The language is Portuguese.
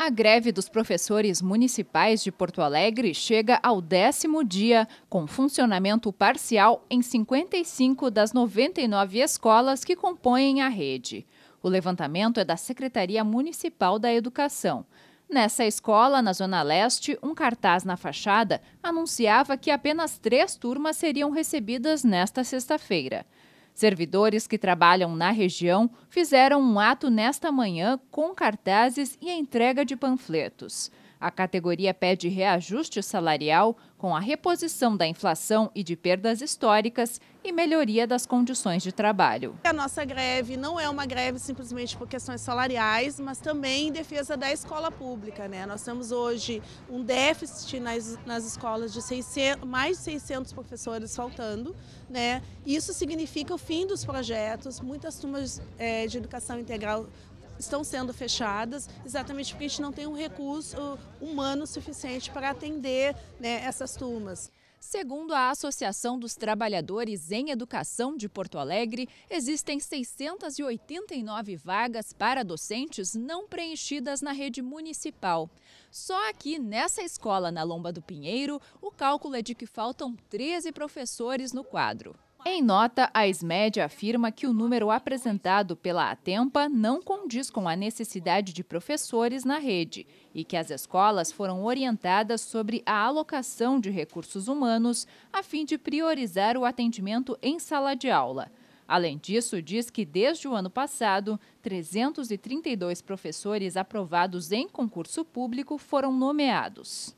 A greve dos professores municipais de Porto Alegre chega ao décimo dia, com funcionamento parcial em 55 das 99 escolas que compõem a rede. O levantamento é da Secretaria Municipal da Educação. Nessa escola, na Zona Leste, um cartaz na fachada anunciava que apenas três turmas seriam recebidas nesta sexta-feira. Servidores que trabalham na região fizeram um ato nesta manhã com cartazes e entrega de panfletos. A categoria pede reajuste salarial com a reposição da inflação e de perdas históricas e melhoria das condições de trabalho. A nossa greve não é uma greve simplesmente por questões salariais, mas também em defesa da escola pública. Né? Nós temos hoje um déficit nas, nas escolas de 600, mais de 600 professores faltando. Né? Isso significa o fim dos projetos, muitas turmas é, de educação integral estão sendo fechadas, exatamente porque a gente não tem um recurso humano suficiente para atender né, essas turmas. Segundo a Associação dos Trabalhadores em Educação de Porto Alegre, existem 689 vagas para docentes não preenchidas na rede municipal. Só aqui nessa escola na Lomba do Pinheiro, o cálculo é de que faltam 13 professores no quadro. Em nota, a SMED afirma que o número apresentado pela Atempa não condiz com a necessidade de professores na rede e que as escolas foram orientadas sobre a alocação de recursos humanos a fim de priorizar o atendimento em sala de aula. Além disso, diz que desde o ano passado, 332 professores aprovados em concurso público foram nomeados.